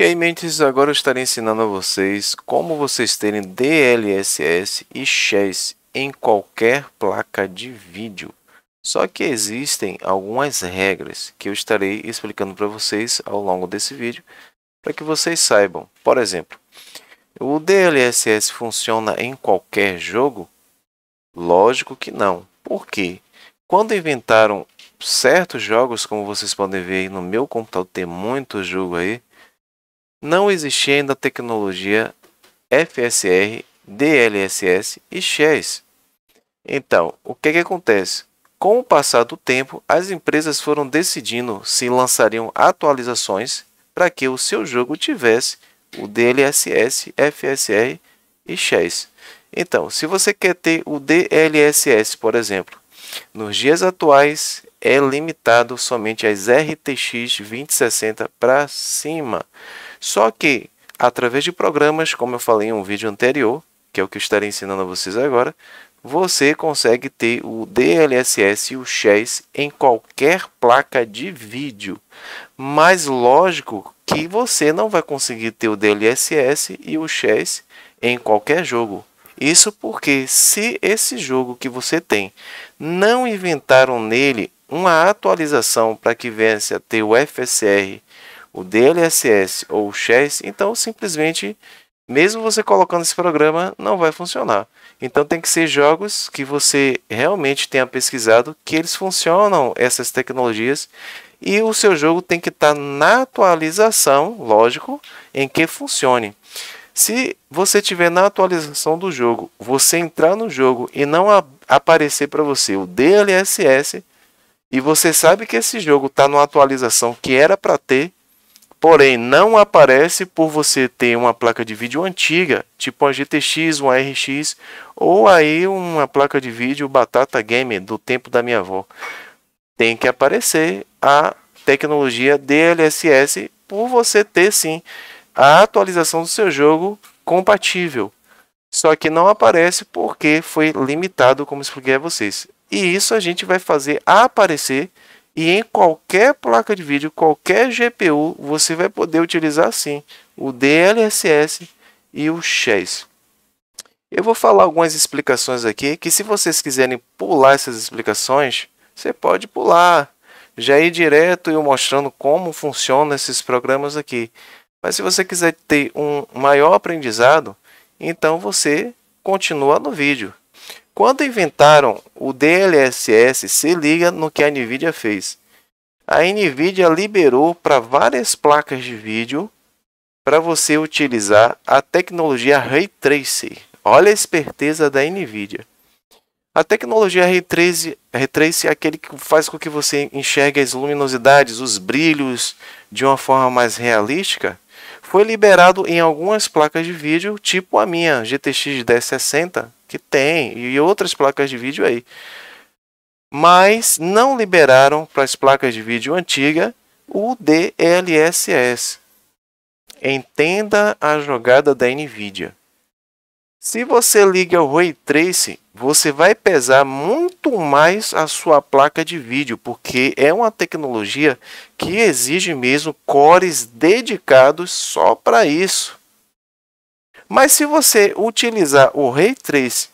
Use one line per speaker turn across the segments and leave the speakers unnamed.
E aí, mentes, agora eu estarei ensinando a vocês como vocês terem DLSS e Chess em qualquer placa de vídeo. Só que existem algumas regras que eu estarei explicando para vocês ao longo desse vídeo, para que vocês saibam. Por exemplo, o DLSS funciona em qualquer jogo? Lógico que não. Por quê? Quando inventaram certos jogos, como vocês podem ver aí no meu computador, tem muito jogo aí, não existia ainda a tecnologia FSR, DLSS e XES. Então, o que, é que acontece? Com o passar do tempo, as empresas foram decidindo se lançariam atualizações para que o seu jogo tivesse o DLSS, FSR e XES. Então, se você quer ter o DLSS, por exemplo, nos dias atuais é limitado somente às RTX 2060 para cima. Só que, através de programas, como eu falei em um vídeo anterior, que é o que eu estarei ensinando a vocês agora, você consegue ter o DLSS e o Chess em qualquer placa de vídeo. Mas lógico que você não vai conseguir ter o DLSS e o Chess em qualquer jogo. Isso porque se esse jogo que você tem não inventaram nele uma atualização para que venha a ter o FSR o DLSS ou o Chess, então simplesmente, mesmo você colocando esse programa, não vai funcionar. Então tem que ser jogos que você realmente tenha pesquisado que eles funcionam essas tecnologias e o seu jogo tem que estar tá na atualização, lógico, em que funcione. Se você tiver na atualização do jogo, você entrar no jogo e não aparecer para você o DLSS e você sabe que esse jogo está numa atualização que era para ter, porém não aparece por você ter uma placa de vídeo antiga, tipo uma GTX, uma RX, ou aí uma placa de vídeo Batata Gamer do tempo da minha avó. Tem que aparecer a tecnologia DLSS por você ter sim a atualização do seu jogo compatível. Só que não aparece porque foi limitado, como expliquei a vocês. E isso a gente vai fazer aparecer e em qualquer placa de vídeo, qualquer GPU, você vai poder utilizar sim o DLSS e o Chess. Eu vou falar algumas explicações aqui, que se vocês quiserem pular essas explicações, você pode pular. Já ir direto e mostrando como funcionam esses programas aqui. Mas se você quiser ter um maior aprendizado, então você continua no vídeo. Quando inventaram o DLSS, se liga no que a NVIDIA fez. A NVIDIA liberou para várias placas de vídeo para você utilizar a tecnologia Ray Tracing. Olha a esperteza da NVIDIA. A tecnologia Ray Tracing, Ray Tracing é aquele que faz com que você enxergue as luminosidades, os brilhos de uma forma mais realística foi liberado em algumas placas de vídeo, tipo a minha GTX 1060, que tem, e outras placas de vídeo aí. Mas não liberaram para as placas de vídeo antiga o DLSS. Entenda a jogada da Nvidia. Se você liga o Ray Trace você vai pesar muito mais a sua placa de vídeo, porque é uma tecnologia que exige mesmo cores dedicados só para isso. Mas se você utilizar o Ray 3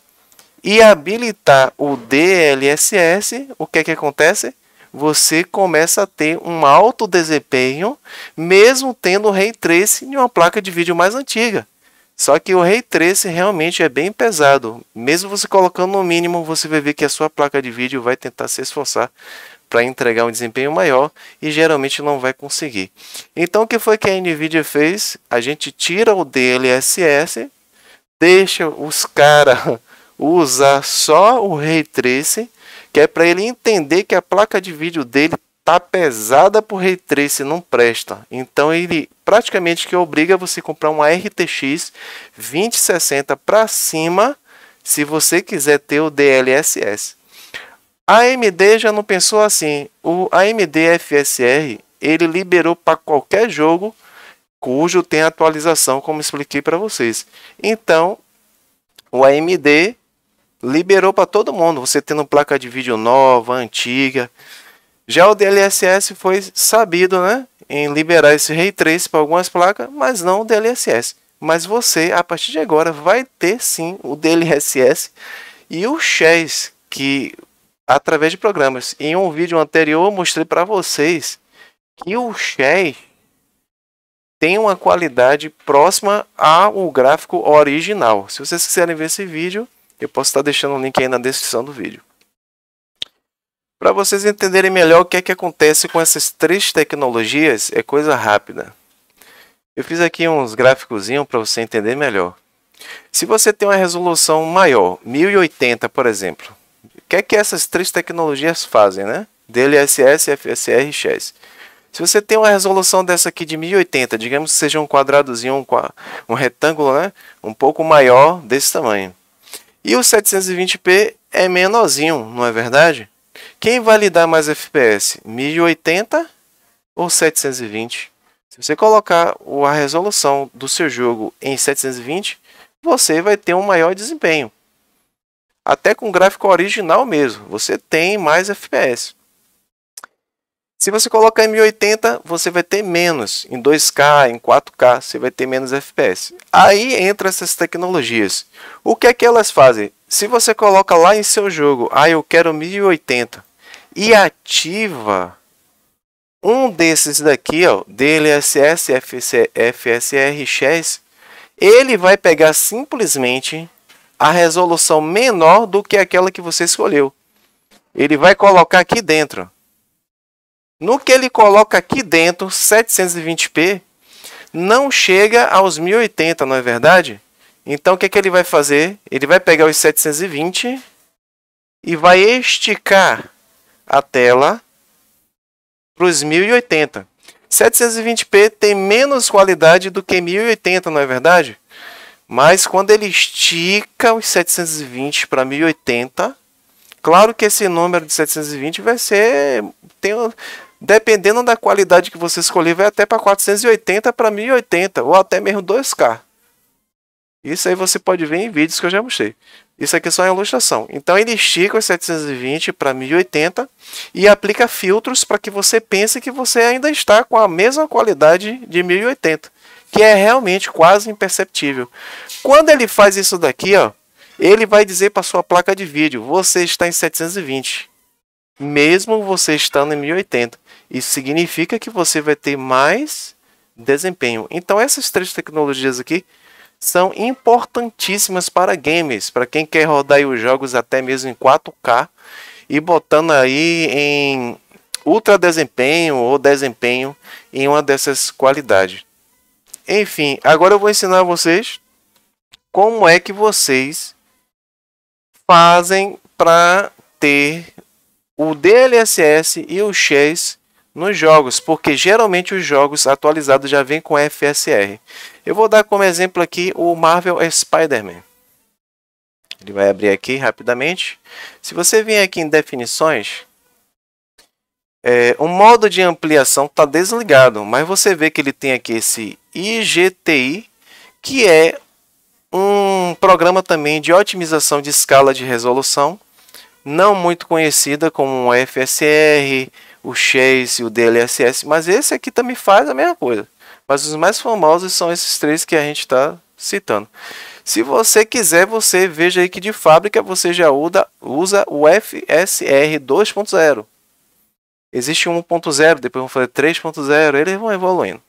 e habilitar o DLSS, o que é que acontece? Você começa a ter um alto desempenho, mesmo tendo o Ray 3 em uma placa de vídeo mais antiga. Só que o Ray Trace realmente é bem pesado. Mesmo você colocando no mínimo, você vai ver que a sua placa de vídeo vai tentar se esforçar para entregar um desempenho maior e geralmente não vai conseguir. Então o que foi que a Nvidia fez? A gente tira o DLSS, deixa os caras usar só o Ray Trace, que é para ele entender que a placa de vídeo dele tá pesada pro Ray Trace não presta. Então ele praticamente que obriga você a comprar uma RTX 2060 para cima se você quiser ter o DLSS. A AMD já não pensou assim. O AMD FSR ele liberou para qualquer jogo cujo tem atualização, como expliquei para vocês. Então, o AMD liberou para todo mundo, você tendo placa de vídeo nova, antiga, já o DLSS foi sabido né, em liberar esse Ray Trace para algumas placas, mas não o DLSS. Mas você, a partir de agora, vai ter sim o DLSS e o Chess, que através de programas. Em um vídeo anterior eu mostrei para vocês que o Chess tem uma qualidade próxima ao gráfico original. Se vocês quiserem ver esse vídeo, eu posso estar deixando o link aí na descrição do vídeo. Para vocês entenderem melhor o que é que acontece com essas três tecnologias, é coisa rápida. Eu fiz aqui uns gráficozinhos para você entender melhor. Se você tem uma resolução maior, 1080, por exemplo, o que é que essas três tecnologias fazem, né? DLSS, FSR e XS. Se você tem uma resolução dessa aqui de 1080, digamos que seja um quadradozinho, um, um retângulo, né? Um pouco maior desse tamanho. E o 720p é menorzinho, não é verdade? Quem vai lhe dar mais FPS? 1080 ou 720? Se você colocar a resolução do seu jogo em 720, você vai ter um maior desempenho. Até com o gráfico original mesmo, você tem mais FPS. Se você colocar em 1080, você vai ter menos. Em 2K, em 4K, você vai ter menos FPS. Aí entra essas tecnologias. O que é que elas fazem? Se você coloca lá em seu jogo, ah, eu quero 1080 e ativa um desses daqui, ó, DLSS, FSR, FSR, Chess, ele vai pegar simplesmente a resolução menor do que aquela que você escolheu. Ele vai colocar aqui dentro. No que ele coloca aqui dentro, 720p, não chega aos 1080, não é verdade? Então, o que, é que ele vai fazer? Ele vai pegar os 720 e vai esticar a tela para os 1080. 720p tem menos qualidade do que 1080, não é verdade? Mas quando ele estica os 720 para 1080, claro que esse número de 720 vai ser tem, dependendo da qualidade que você escolher, vai até para 480 para 1080 ou até mesmo 2K. Isso aí você pode ver em vídeos que eu já mostrei. Isso aqui é só é uma ilustração. Então ele estica os 720 para 1080 e aplica filtros para que você pense que você ainda está com a mesma qualidade de 1080, que é realmente quase imperceptível. Quando ele faz isso daqui, ó, ele vai dizer para sua placa de vídeo: você está em 720, mesmo você estando em 1080. Isso significa que você vai ter mais desempenho. Então essas três tecnologias aqui são importantíssimas para games, para quem quer rodar os jogos até mesmo em 4K e botando aí em ultra desempenho ou desempenho em uma dessas qualidades. Enfim, agora eu vou ensinar vocês como é que vocês fazem para ter o DLSS e o Chess nos jogos, porque geralmente os jogos atualizados já vêm com FSR. Eu vou dar como exemplo aqui o Marvel Spider-Man. Ele vai abrir aqui rapidamente. Se você vir aqui em definições, é, o modo de ampliação está desligado, mas você vê que ele tem aqui esse IGTI, que é um programa também de otimização de escala de resolução, não muito conhecida como FSR, o Chase, o DLSS, mas esse aqui também faz a mesma coisa. Mas os mais famosos são esses três que a gente está citando. Se você quiser, você veja aí que de fábrica você já usa o FSR 2.0. Existe 1.0, depois vão fazer 3.0, eles vão evoluindo.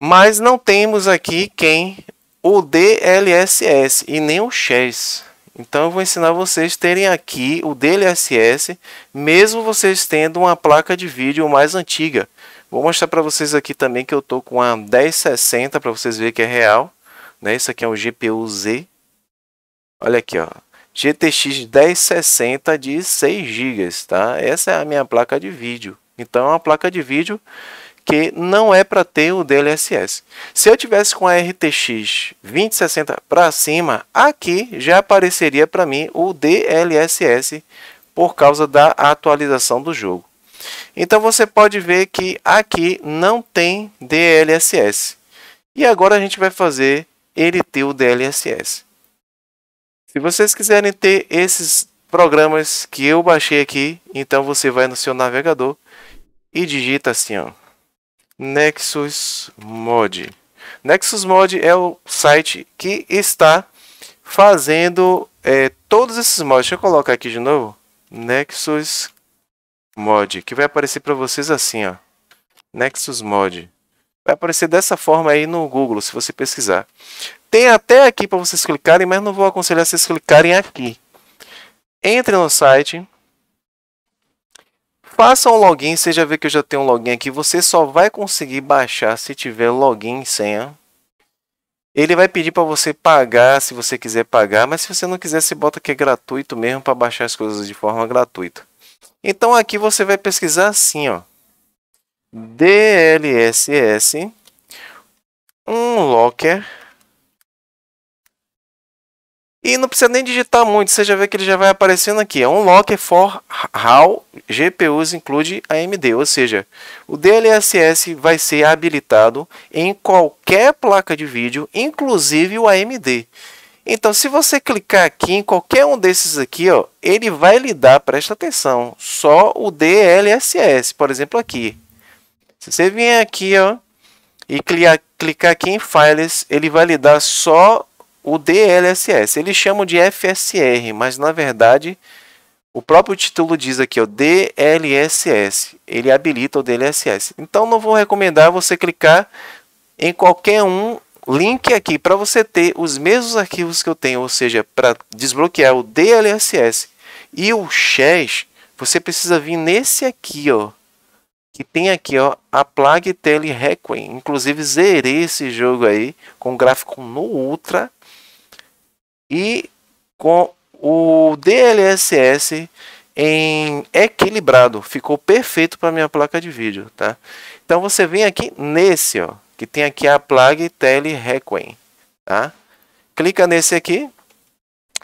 Mas não temos aqui quem o DLSS e nem o Chase. Então eu vou ensinar vocês terem aqui o DLSS, mesmo vocês tendo uma placa de vídeo mais antiga. Vou mostrar para vocês aqui também que eu estou com a 1060 para vocês verem que é real. Né? Isso aqui é um GPU-Z. Olha aqui, ó. GTX 1060 de 6 GB, tá? Essa é a minha placa de vídeo. Então é uma placa de vídeo que não é para ter o DLSS. Se eu tivesse com a RTX 2060 para cima, aqui já apareceria para mim o DLSS por causa da atualização do jogo. Então você pode ver que aqui não tem DLSS. E agora a gente vai fazer ele ter o DLSS. Se vocês quiserem ter esses programas que eu baixei aqui, então você vai no seu navegador e digita assim, ó, Nexus Mod. Nexus Mod é o site que está fazendo é, todos esses mods. Deixa eu colocar aqui de novo. Nexus Mod, que vai aparecer para vocês assim, ó. Nexus Mod. Vai aparecer dessa forma aí no Google, se você pesquisar. Tem até aqui para vocês clicarem, mas não vou aconselhar vocês clicarem aqui. Entre no site, Faça um login, você já vê que eu já tenho um login aqui. Você só vai conseguir baixar se tiver login e senha. Ele vai pedir para você pagar se você quiser pagar, mas se você não quiser, você bota que é gratuito mesmo para baixar as coisas de forma gratuita. Então aqui você vai pesquisar assim, ó. DLSS locker e não precisa nem digitar muito, você já vê que ele já vai aparecendo aqui. É um locker for how GPUs include AMD, ou seja, o DLSS vai ser habilitado em qualquer placa de vídeo, inclusive o AMD. Então, se você clicar aqui em qualquer um desses aqui, ó, ele vai lhe dar, presta atenção, só o DLSS, por exemplo, aqui. Se você vier aqui ó, e clicar aqui em Files, ele vai lhe dar só o DLSS. Eles chamam de FSR, mas na verdade o próprio título diz aqui, o DLSS. Ele habilita o DLSS. Então não vou recomendar você clicar em qualquer um link aqui para você ter os mesmos arquivos que eu tenho, ou seja, para desbloquear o DLSS e o Chess, você precisa vir nesse aqui, ó, que tem aqui, ó, a Plague Tale Requiem. Inclusive zerei esse jogo aí com gráfico no Ultra e com o DLSS em equilibrado, ficou perfeito para minha placa de vídeo, tá? Então você vem aqui nesse, ó, que tem aqui a Plug Tele Requiem, tá? Clica nesse aqui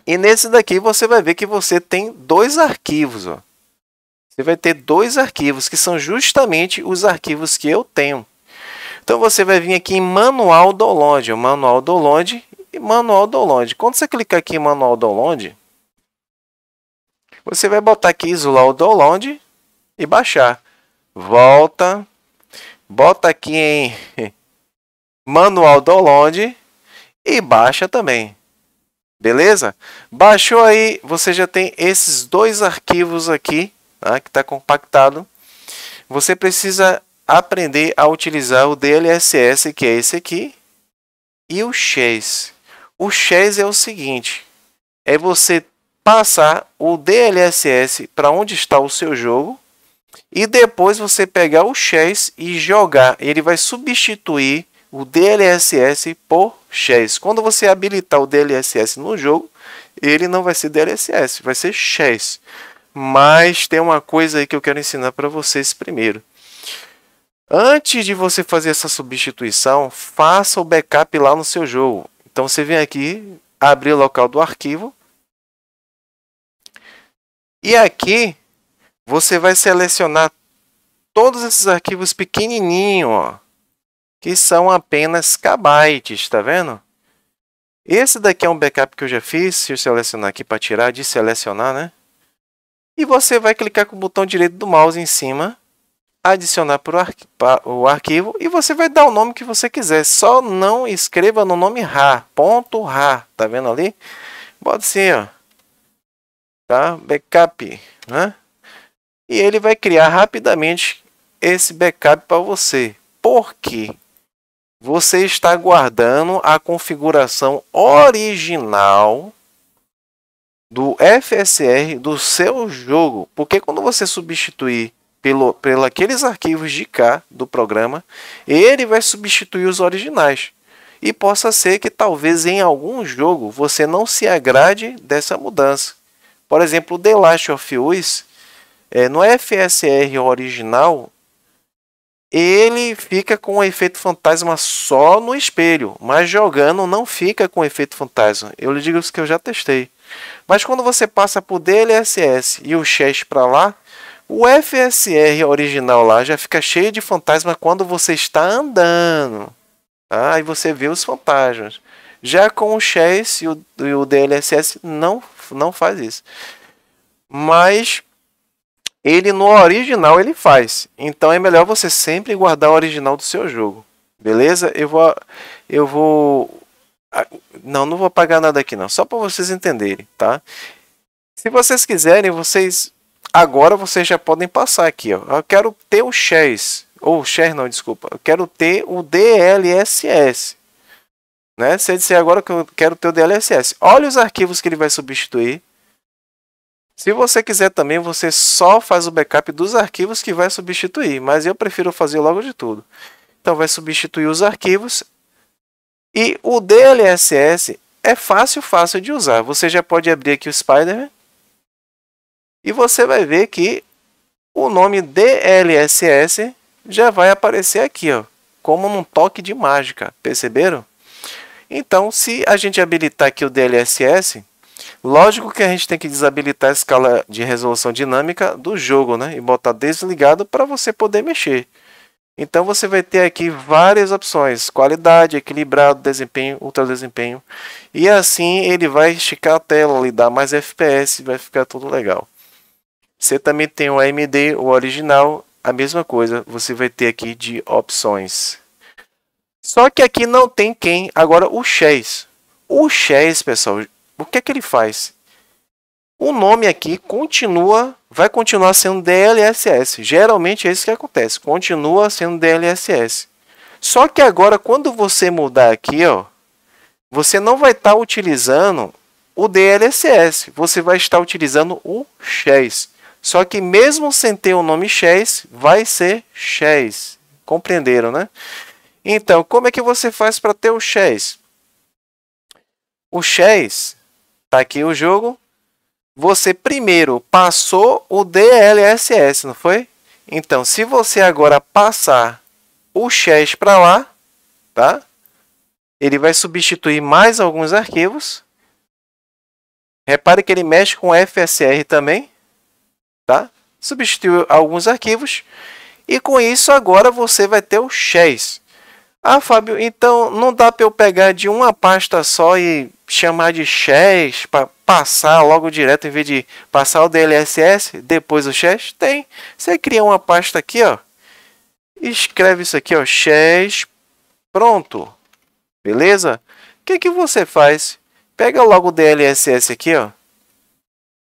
e nesse daqui você vai ver que você tem dois arquivos, ó. Você vai ter dois arquivos que são justamente os arquivos que eu tenho. Então você vai vir aqui em manual download, o manual download manual download. Quando você clicar aqui em manual download, você vai botar aqui isolar o download e baixar. Volta, bota aqui em manual download e baixa também. Beleza? Baixou aí, você já tem esses dois arquivos aqui, tá? que está compactado. Você precisa aprender a utilizar o DLSS, que é esse aqui, e o Chase. O Chess é o seguinte: é você passar o DLSS para onde está o seu jogo e depois você pegar o Chess e jogar. Ele vai substituir o DLSS por Chess. Quando você habilitar o DLSS no jogo, ele não vai ser DLSS, vai ser Chess. Mas tem uma coisa aí que eu quero ensinar para vocês primeiro. Antes de você fazer essa substituição, faça o backup lá no seu jogo. Então você vem aqui, abre o local do arquivo. E aqui você vai selecionar todos esses arquivos pequenininho, ó, que são apenas kbytes, tá vendo? Esse daqui é um backup que eu já fiz, se eu selecionar aqui para tirar, de selecionar, né? E você vai clicar com o botão direito do mouse em cima adicionar para o arquivo e você vai dar o nome que você quiser. Só não escreva no nome ra ponto ra tá vendo ali? Bota assim, ó, tá? Backup, né? E ele vai criar rapidamente esse backup para você. Por quê? Você está guardando a configuração original do FSR do seu jogo, porque quando você substituir pelo, pelo aqueles arquivos de cá do programa, ele vai substituir os originais. E possa ser que talvez em algum jogo você não se agrade dessa mudança. Por exemplo, The Last of Us, é, no FSR original, ele fica com o efeito fantasma só no espelho, mas jogando não fica com efeito fantasma. Eu lhe digo isso que eu já testei. Mas quando você passa por DLSS e o chest para lá, o FSR original lá já fica cheio de fantasma quando você está andando. Tá? Aí você vê os fantasmas. Já com o Chess e o, e o DLSS não, não faz isso. Mas ele no original ele faz. Então é melhor você sempre guardar o original do seu jogo. Beleza? Eu vou eu vou ah, não, não vou apagar nada aqui não, só para vocês entenderem, tá? Se vocês quiserem, vocês Agora vocês já podem passar aqui, ó. Eu quero ter o Chess, ou Chess não, desculpa. Eu quero ter o DLSS. Né? Se eu disser agora que eu quero ter o DLSS. Olha os arquivos que ele vai substituir. Se você quiser também, você só faz o backup dos arquivos que vai substituir, mas eu prefiro fazer logo de tudo. Então vai substituir os arquivos e o DLSS é fácil, fácil de usar. Você já pode abrir aqui o Spider e você vai ver que o nome DLSS já vai aparecer aqui, ó, como num toque de mágica, perceberam? Então, se a gente habilitar aqui o DLSS, lógico que a gente tem que desabilitar a escala de resolução dinâmica do jogo, né? E botar desligado para você poder mexer. Então você vai ter aqui várias opções, qualidade, equilibrado, desempenho, ultra desempenho. E assim ele vai esticar a tela, lhe dar mais FPS, vai ficar tudo legal. Você também tem o AMD, o original, a mesma coisa, você vai ter aqui de opções. Só que aqui não tem quem, agora o Chess. O Chess, pessoal, o que é que ele faz? O nome aqui continua, vai continuar sendo DLSS. Geralmente é isso que acontece, continua sendo DLSS. Só que agora quando você mudar aqui, ó, você não vai estar tá utilizando o DLSS, você vai estar utilizando o Chess. Só que mesmo sem ter o nome Chess, vai ser Chess. Compreenderam, né? Então, como é que você faz para ter o Chess? O Chess, tá aqui o jogo. Você primeiro passou o DLSS, não foi? Então, se você agora passar o Chess para lá, tá? Ele vai substituir mais alguns arquivos. Repare que ele mexe com FSR também tá? Substitui alguns arquivos e com isso agora você vai ter o Chess. Ah, Fábio, então não dá para eu pegar de uma pasta só e chamar de Chess para passar logo direto em vez de passar o DLSS, depois o Chess? Tem. Você cria uma pasta aqui, ó. Escreve isso aqui, ó, Chess. Pronto. Beleza? O que que você faz? Pega logo o DLSS aqui, ó.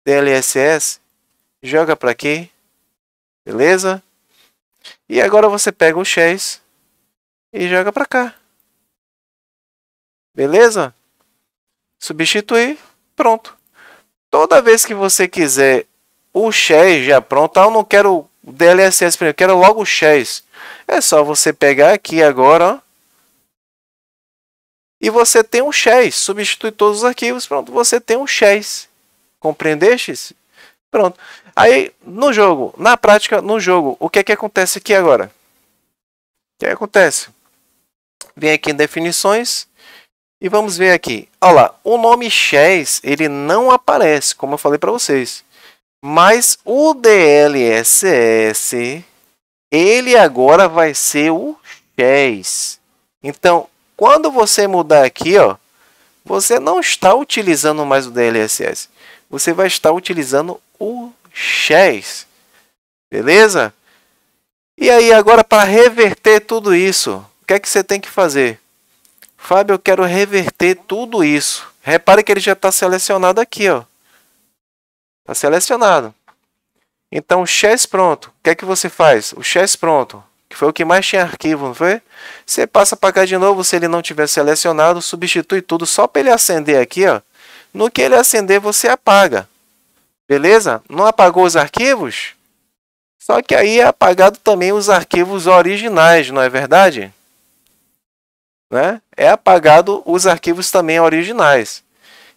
DLSS joga para aqui, beleza? E agora você pega o chess e joga para cá. Beleza? Substituir, pronto. Toda vez que você quiser o chess já pronto, ah, eu não quero DLSS primeiro, eu quero logo o chess. É só você pegar aqui agora, ó, E você tem um chess, substitui todos os arquivos, pronto, você tem um chess. Compreendestes? Pronto. Aí, no jogo, na prática, no jogo, o que é que acontece aqui agora? O que, é acontece? Vem aqui em definições e vamos ver aqui. Olha lá, o nome Chess, ele não aparece, como eu falei para vocês. Mas o DLSS, ele agora vai ser o Chess. Então, quando você mudar aqui, ó, você não está utilizando mais o DLSS. Você vai estar utilizando o Chess. Beleza? E aí, agora para reverter tudo isso, o que é que você tem que fazer? Fábio, eu quero reverter tudo isso. Repare que ele já está selecionado aqui, ó. Está selecionado. Então, o chess pronto. O que é que você faz? O chess pronto, que foi o que mais tinha arquivo, não foi? Você passa para cá de novo, se ele não tiver selecionado, substitui tudo só para ele acender aqui, ó. No que ele acender, você apaga. Beleza? Não apagou os arquivos? Só que aí é apagado também os arquivos originais, não é verdade? Né? É apagado os arquivos também originais.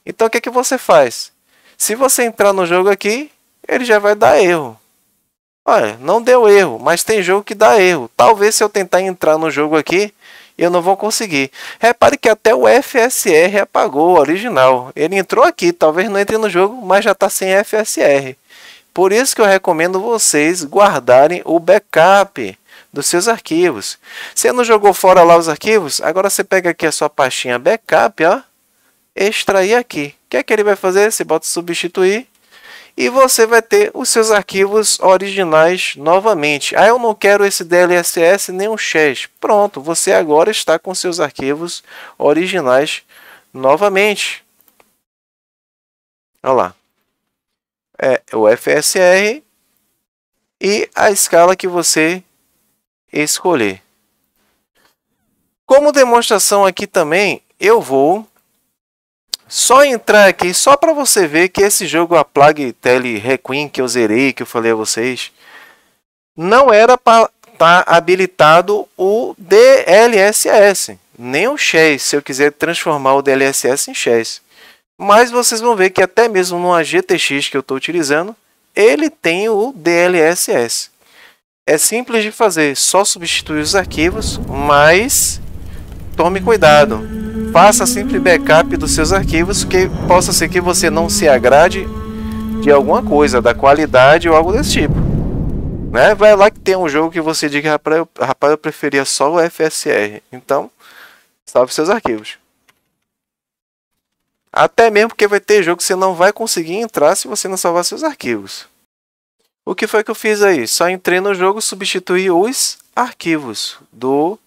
Então o que, é que você faz? Se você entrar no jogo aqui, ele já vai dar erro. Olha, não deu erro, mas tem jogo que dá erro. Talvez se eu tentar entrar no jogo aqui, eu não vou conseguir. Repare que até o FSR apagou o original. Ele entrou aqui, talvez não entre no jogo, mas já está sem FSR. Por isso que eu recomendo vocês guardarem o backup dos seus arquivos. Você não jogou fora lá os arquivos? Agora você pega aqui a sua pastinha backup, ó, extrair aqui. O que é que ele vai fazer? Você bota substituir e você vai ter os seus arquivos originais novamente. Ah, eu não quero esse DLSS nem um Chess. Pronto, você agora está com seus arquivos originais novamente. Olha lá. É o FSR e a escala que você escolher. Como demonstração aqui também, eu vou só entrar aqui, só para você ver que esse jogo, a Plague Tele Requiem, que eu zerei, que eu falei a vocês, não era para estar tá habilitado o DLSS, nem o Chess, se eu quiser transformar o DLSS em Chess. Mas vocês vão ver que até mesmo numa GTX que eu estou utilizando, ele tem o DLSS. É simples de fazer, só substituir os arquivos, mas tome cuidado faça sempre backup dos seus arquivos, que possa ser que você não se agrade de alguma coisa, da qualidade ou algo desse tipo. Né? Vai lá que tem um jogo que você diga, rapaz, eu, rapaz, eu preferia só o FSR. Então, salve seus arquivos. Até mesmo porque vai ter jogo que você não vai conseguir entrar se você não salvar seus arquivos. O que foi que eu fiz aí? Só entrei no jogo, e substituí os arquivos do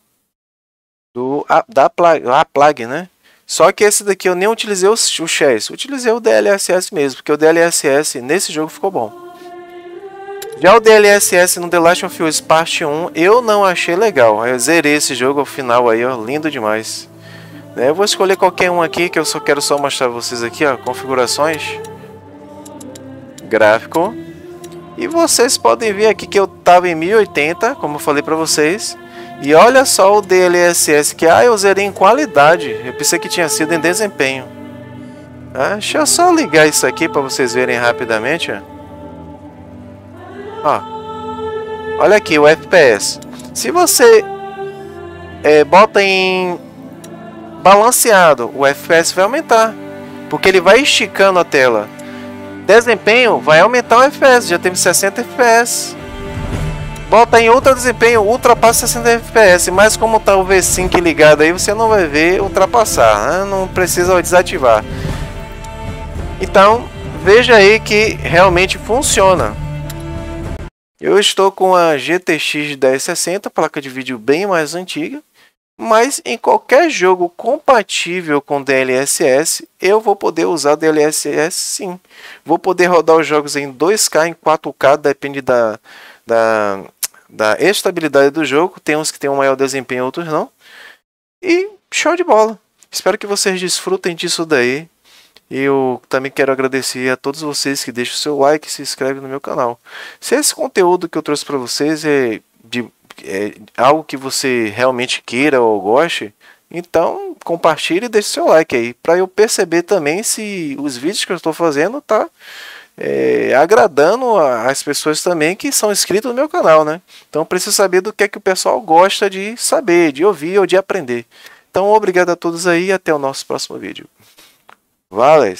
do a, da plague, a né? Só que esse daqui eu nem utilizei o, chess, utilizei o DLSS mesmo, porque o DLSS nesse jogo ficou bom. Já o DLSS no The Last of Us Part 1 eu não achei legal. Eu zerei esse jogo ao final aí, ó, lindo demais. Né, eu vou escolher qualquer um aqui que eu só quero só mostrar pra vocês aqui, ó, configurações, gráfico. E vocês podem ver aqui que eu tava em 1080, como eu falei pra vocês. E olha só o DLSS que ah, eu zerei em qualidade. Eu pensei que tinha sido em desempenho. Ah, deixa eu só ligar isso aqui para vocês verem rapidamente. Ó. Olha aqui o FPS. Se você é, bota em balanceado, o FPS vai aumentar. Porque ele vai esticando a tela. Desempenho vai aumentar o FPS. Já teve 60 FPS. Bota em ultra desempenho, ultrapassa 60 fps, mas como tá o V sync ligado aí, você não vai ver ultrapassar, né? não precisa desativar. Então, veja aí que realmente funciona. Eu estou com a GTX 1060, placa de vídeo bem mais antiga, mas em qualquer jogo compatível com DLSS, eu vou poder usar DLSS sim. Vou poder rodar os jogos em 2K, em 4K, depende da, da da estabilidade do jogo. Tem uns que tem um maior desempenho, outros não. E show de bola. Espero que vocês desfrutem disso daí. E eu também quero agradecer a todos vocês que deixam o seu like e se inscrevem no meu canal. Se esse conteúdo que eu trouxe para vocês é, de, é algo que você realmente queira ou goste, então compartilhe e deixe seu like aí, para eu perceber também se os vídeos que eu estou fazendo tá é, agradando as pessoas também que são inscritas no meu canal, né? Então preciso saber do que é que o pessoal gosta de saber, de ouvir ou de aprender. Então obrigado a todos aí e até o nosso próximo vídeo. Valeu!